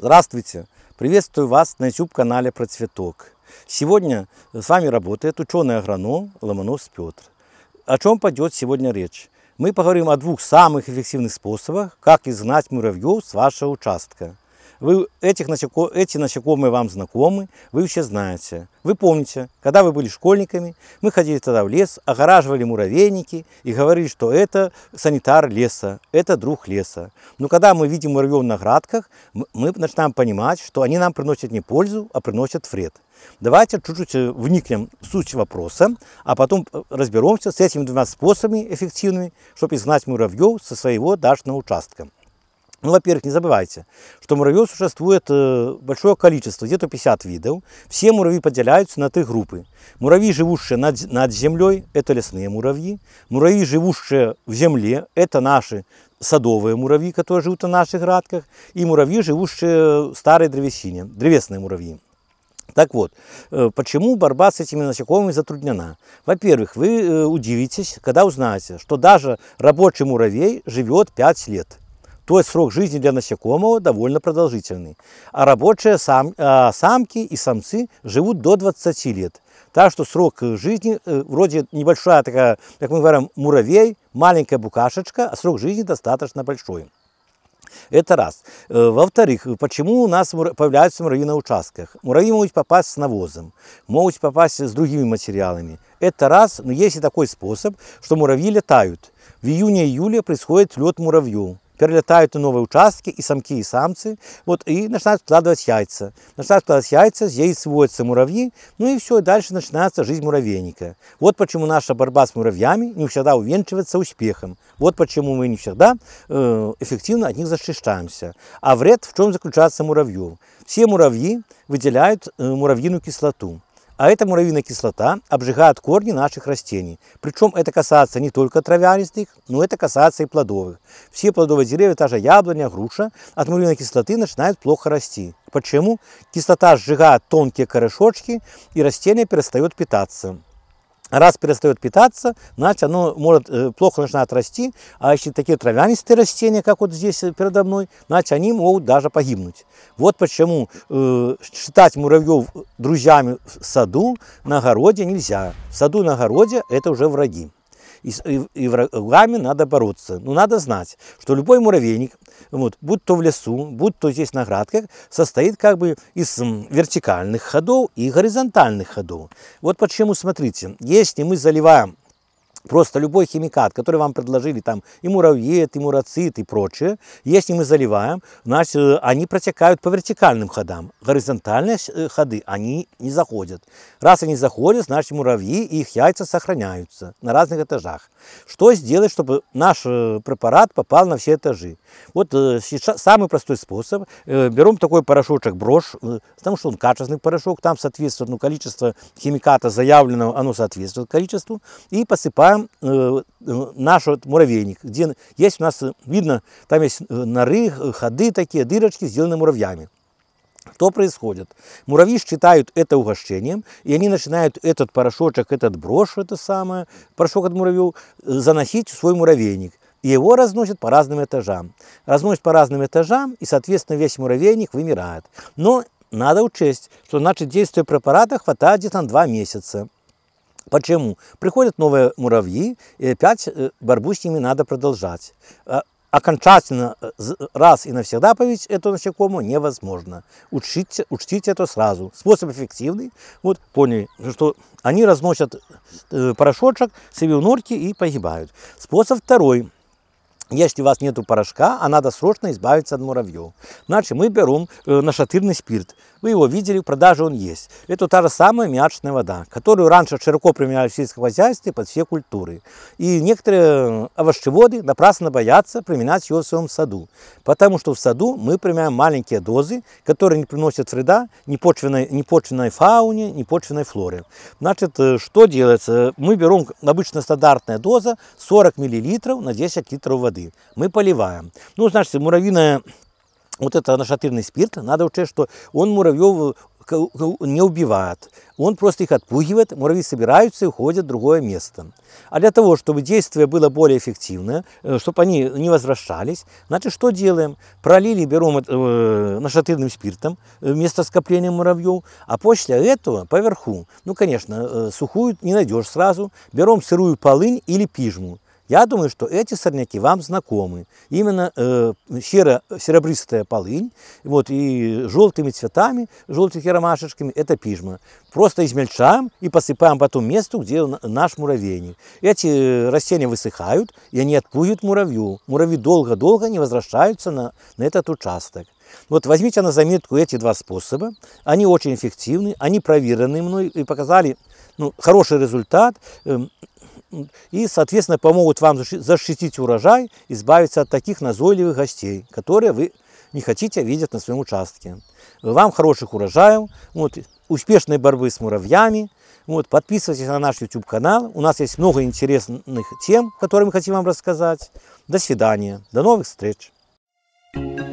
Здравствуйте! Приветствую вас на YouTube-канале «Про цветок». Сегодня с вами работает ученый-агроном Ломонос Петр. О чем пойдет сегодня речь? Мы поговорим о двух самых эффективных способах, как изгнать муравьев с вашего участка – вы этих насеко... Эти насекомые вам знакомы, вы все знаете. Вы помните, когда вы были школьниками, мы ходили тогда в лес, огораживали муравейники и говорили, что это санитар леса, это друг леса. Но когда мы видим муравьев на градках, мы начинаем понимать, что они нам приносят не пользу, а приносят вред. Давайте чуть-чуть э, вникнем в суть вопроса, а потом э, разберемся с этими двумя способами эффективными, чтобы изгнать муравьев со своего дачного участка. Ну, во-первых, не забывайте, что муравьев существует э, большое количество, где-то 50 видов. Все муравьи поделяются на три группы. Муравьи, живущие над, над землей, это лесные муравьи. Муравьи, живущие в земле, это наши садовые муравьи, которые живут на наших градках. И муравьи, живущие в старой древесине, древесные муравьи. Так вот, э, почему борьба с этими насекомыми затруднена? Во-первых, вы э, удивитесь, когда узнаете, что даже рабочий муравей живет 5 лет – то есть срок жизни для насекомого довольно продолжительный. А рабочие сам, а, самки и самцы живут до 20 лет. Так что срок э, жизни, э, вроде небольшая такая, как мы говорим, муравей, маленькая букашечка, а срок жизни достаточно большой. Это раз. Э, во-вторых, почему у нас появляются муравьи на участках? Муравьи могут попасть с навозом, могут попасть с другими материалами. Это раз, но есть и такой способ, что муравьи летают. В июне-июле происходит лед муравью перелетают на новые участки, и самки, и самцы, вот, и начинают складывать яйца. Начинают складывать яйца, с яиц сводятся муравьи, ну и все, и дальше начинается жизнь муравейника. Вот почему наша борьба с муравьями не всегда увенчивается успехом. Вот почему мы не всегда э, эффективно от них защищаемся. А вред в чем заключается муравьев? Все муравьи выделяют э, муравьиную кислоту. А эта муравьиная кислота обжигает корни наших растений. Причем это касается не только травянистых, но это касается и плодовых. Все плодовые деревья, та же яблоня, груша, от муравьиной кислоты начинают плохо расти. Почему? Кислота сжигает тонкие корешочки и растение перестает питаться. Раз перестает питаться, значит, оно может э, плохо начинает расти, а если такие травянистые растения, как вот здесь э, передо мной, значит, они могут даже погибнуть. Вот почему э, считать муравьев э, друзьями в саду, на огороде нельзя. В саду на огороде это уже враги. И с врагами надо бороться. Но ну, надо знать, что любой муравейник, вот, будь то в лесу, будь то здесь на градках, состоит как бы из вертикальных ходов и горизонтальных ходов. Вот почему, смотрите, если мы заливаем Просто любой химикат, который вам предложили, там и муравьед, и мурацит, и прочее, если мы заливаем, значит, э, они протекают по вертикальным ходам. Горизонтальные э, ходы, они не заходят. Раз они заходят, значит, муравьи и их яйца сохраняются на разных этажах. Что сделать, чтобы наш э, препарат попал на все этажи? Вот сейчас самый простой способ. Берем такой порошочек брошь, потому что он качественный порошок, там соответствует ну, количество химиката заявленного, оно соответствует количеству, и посыпаем там э, э, наш вот муравейник, где есть у нас, э, видно, там есть э, норы, ходы такие, дырочки, сделанные муравьями. Что происходит? Муравьи считают это угощением, и они начинают этот порошочек, этот брошь, это самое, порошок от муравьев, заносить в свой муравейник. И его разносят по разным этажам. Разносят по разным этажам, и, соответственно, весь муравейник вымирает. Но надо учесть, что, значит, действие препарата хватает где-то на 2 месяца. Почему? Приходят новые муравьи, и опять э, борьбу с ними надо продолжать. Э, окончательно, э, раз и навсегда повить эту насекомую невозможно. Учтите, учтите это сразу. Способ эффективный. Вот поняли, ну что они разносят порошочек себе в норки и погибают. Способ второй – если у вас нету порошка, а надо срочно избавиться от муравьев. Значит, мы берем э, нашатырный спирт. Вы его видели, в продаже он есть. Это та же самая мячная вода, которую раньше широко применяли в сельском хозяйстве под все культуры. И некоторые э, овощеводы напрасно боятся применять ее в своем саду. Потому что в саду мы применяем маленькие дозы, которые не приносят вреда ни почвенной, ни почвенной фауне, ни почвенной флоре. Значит, э, что делается? Мы берем обычно стандартная доза 40 мл на 10 литров воды воды. Мы поливаем. Ну, значит, муравьиная вот это нашатырный спирт, надо учесть, что он муравьев не убивает. Он просто их отпугивает, муравьи собираются и уходят в другое место. А для того, чтобы действие было более эффективное, э, чтобы они не возвращались, значит, что делаем? Пролили, берем э, нашатырным спиртом э, вместо скопления муравьев, а после этого поверху, ну, конечно, э, сухую не найдешь сразу, берем сырую полынь или пижму я думаю, что эти сорняки вам знакомы. Именно э, серо, серебристая полынь вот, и желтыми цветами, желтыми ромашечками – это пижма. Просто измельчаем и посыпаем по тому месту, где наш муравейник. Эти э, растения высыхают, и они отпугивают муравью. Муравьи долго-долго не возвращаются на, на этот участок. Вот возьмите на заметку эти два способа. Они очень эффективны, они проверены мной и показали ну, хороший результат. Эм, и, соответственно, помогут вам защитить урожай, избавиться от таких назойливых гостей, которые вы не хотите видеть на своем участке. Вам хороших урожаев, вот, успешной борьбы с муравьями. Вот, подписывайтесь на наш YouTube-канал. У нас есть много интересных тем, которые мы хотим вам рассказать. До свидания. До новых встреч. thank you